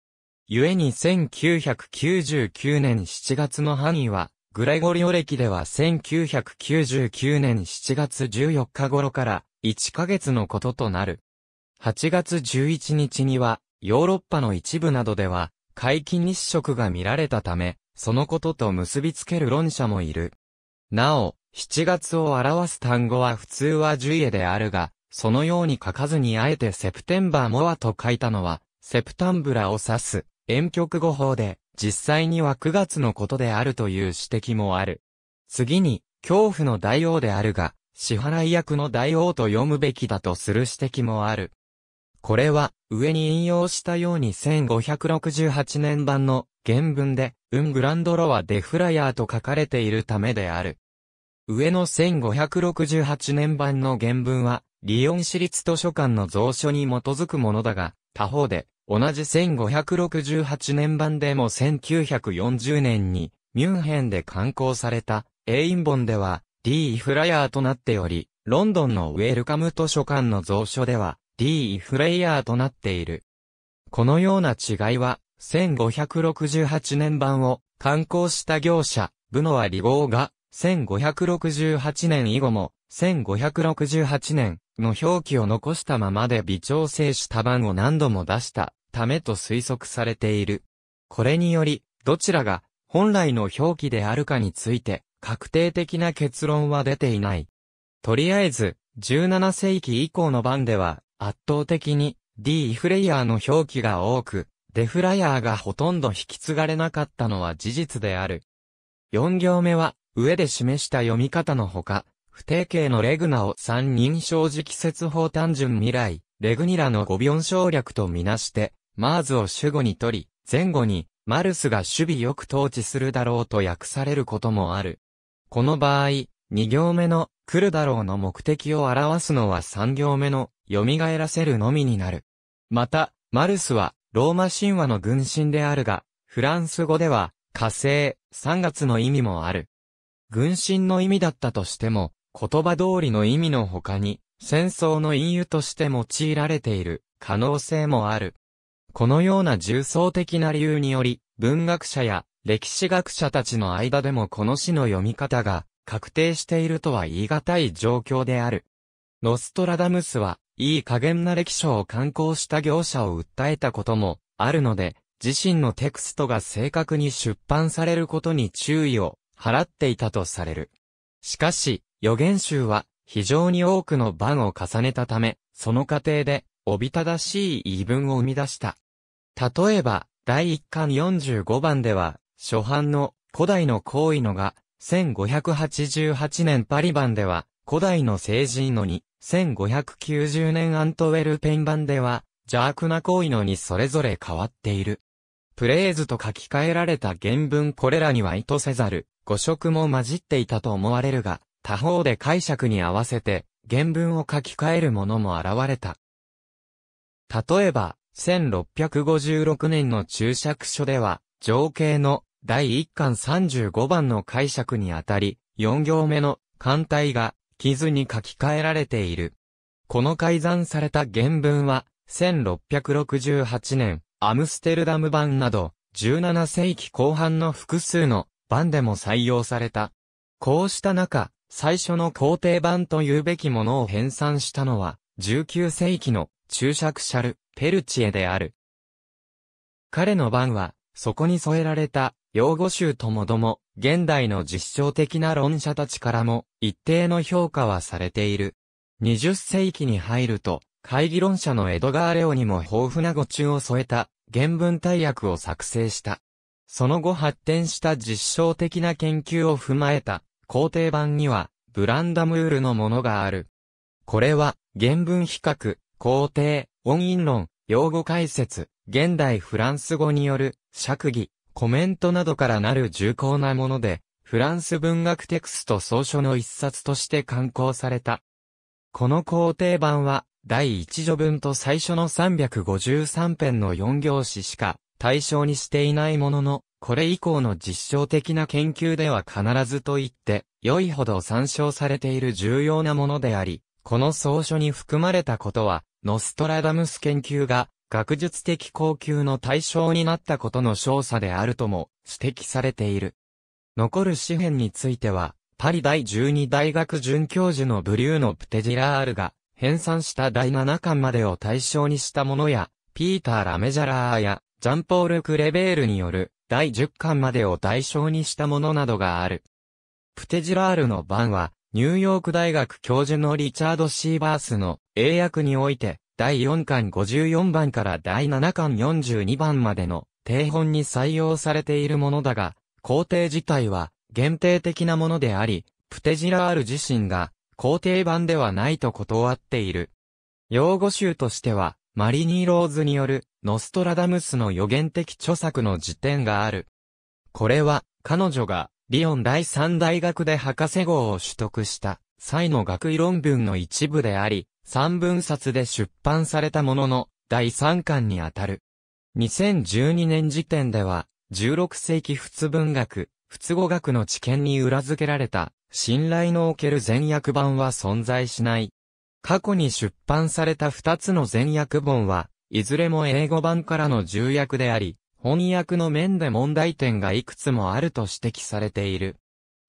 A: 故に1999年7月の範囲は、グレゴリオ歴では1999年7月14日頃から1ヶ月のこととなる。8月11日には、ヨーロッパの一部などでは、皆既日食が見られたため、そのことと結びつける論者もいる。なお、7月を表す単語は普通はジュエであるが、そのように書かずにあえてセプテンバーモアと書いたのは、セプタンブラを指す。遠曲語法で、実際には9月のことであるという指摘もある。次に、恐怖の大王であるが、支払い役の大王と読むべきだとする指摘もある。これは、上に引用したように1568年版の原文で、ウングランドロはデフライヤーと書かれているためである。上の1568年版の原文は、リヨン市立図書館の蔵書に基づくものだが、他方で、同じ1568年版でも1940年にミュンヘンで刊行されたエインボンでは D. フライヤーとなっており、ロンドンのウェルカム図書館の蔵書では D. フライヤーとなっている。このような違いは、1568年版を刊行した業者、ブノア・リゴーが、1568年以後も、1568年、の表記を残したままで微調整した版を何度も出したためと推測されている。これにより、どちらが本来の表記であるかについて確定的な結論は出ていない。とりあえず、17世紀以降の版では圧倒的に D フレイヤーの表記が多く、デフライヤーがほとんど引き継がれなかったのは事実である。4行目は、上で示した読み方のほか、不定形のレグナを三人正直説法単純未来、レグニラの五秒省略とみなして、マーズを主語に取り、前後に、マルスが守備よく統治するだろうと訳されることもある。この場合、二行目の、来るだろうの目的を表すのは三行目の、蘇らせるのみになる。また、マルスは、ローマ神話の軍神であるが、フランス語では、火星、三月の意味もある。軍神の意味だったとしても、言葉通りの意味の他に、戦争の隠喩として用いられている可能性もある。このような重層的な理由により、文学者や歴史学者たちの間でもこの詩の読み方が確定しているとは言い難い状況である。ノストラダムスは、いい加減な歴書を刊行した業者を訴えたこともあるので、自身のテクストが正確に出版されることに注意を払っていたとされる。しかし、予言集は非常に多くの番を重ねたため、その過程でおびただしい言い分を生み出した。例えば、第1巻45番では、初版の古代の行為のが、1588年パリ版では、古代の成人のに、1590年アントウェルペン版では、邪悪な行為のにそれぞれ変わっている。プレーズと書き換えられた原文これらには意図せざる、誤植も混じっていたと思われるが、他方で解釈に合わせて原文を書き換えるものも現れた。例えば、1656年の注釈書では、情景の第1巻35番の解釈にあたり、4行目の艦隊が傷に書き換えられている。この改ざんされた原文は、1668年、アムステルダム版など、17世紀後半の複数の版でも採用された。こうした中、最初の皇帝版というべきものを編纂したのは、19世紀の注釈シャル、ペルチエである。彼の版は、そこに添えられた用語集ともども、現代の実証的な論者たちからも一定の評価はされている。20世紀に入ると、会議論者のエドガー・レオにも豊富な語中を添えた原文大役を作成した。その後発展した実証的な研究を踏まえた、肯定版には、ブランダムールのものがある。これは、原文比較、肯定、音韻論、用語解説、現代フランス語による、釈義、コメントなどからなる重厚なもので、フランス文学テクスト総書の一冊として刊行された。この肯定版は、第1序文と最初の353編の4行詞しか対象にしていないものの、これ以降の実証的な研究では必ずと言って、良いほど参照されている重要なものであり、この草書に含まれたことは、ノストラダムス研究が学術的高級の対象になったことの証佐であるとも指摘されている。残る詩編については、パリ第12大学准教授のブリューのプテジラールが編纂した第7巻までを対象にしたものや、ピーター・ラメジャラーやジャンポール・クレベールによる第10巻までを対象にしたものなどがある。プテジラールの版は、ニューヨーク大学教授のリチャード・シーバースの英訳において、第4巻54番から第7巻42番までの定本に採用されているものだが、皇帝自体は限定的なものであり、プテジラール自身が皇帝版ではないと断っている。用語集としては、マリニー・ローズによる、ノストラダムスの予言的著作の辞典がある。これは、彼女が、リオン第三大学で博士号を取得した、際の学位論文の一部であり、三分冊で出版されたものの、第三巻にあたる。2012年時点では、16世紀仏文学、仏語学の知見に裏付けられた、信頼のおける全訳版は存在しない。過去に出版された二つの全訳本は、いずれも英語版からの重訳であり、翻訳の面で問題点がいくつもあると指摘されている。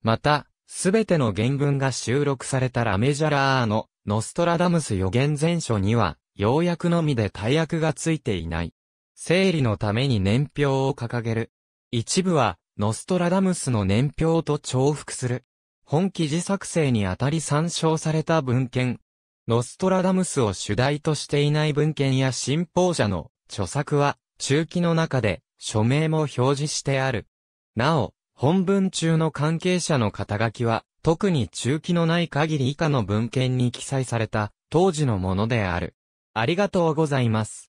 A: また、すべての原文が収録されたラメジャラーのノストラダムス予言全書には、要約のみで大役がついていない。整理のために年表を掲げる。一部は、ノストラダムスの年表と重複する。本記事作成にあたり参照された文献、ノストラダムスを主題としていない文献や信奉者の著作は、中期の中で、署名も表示してある。なお、本文中の関係者の肩書きは、特に中期のない限り以下の文献に記載された、当時のものである。ありがとうございます。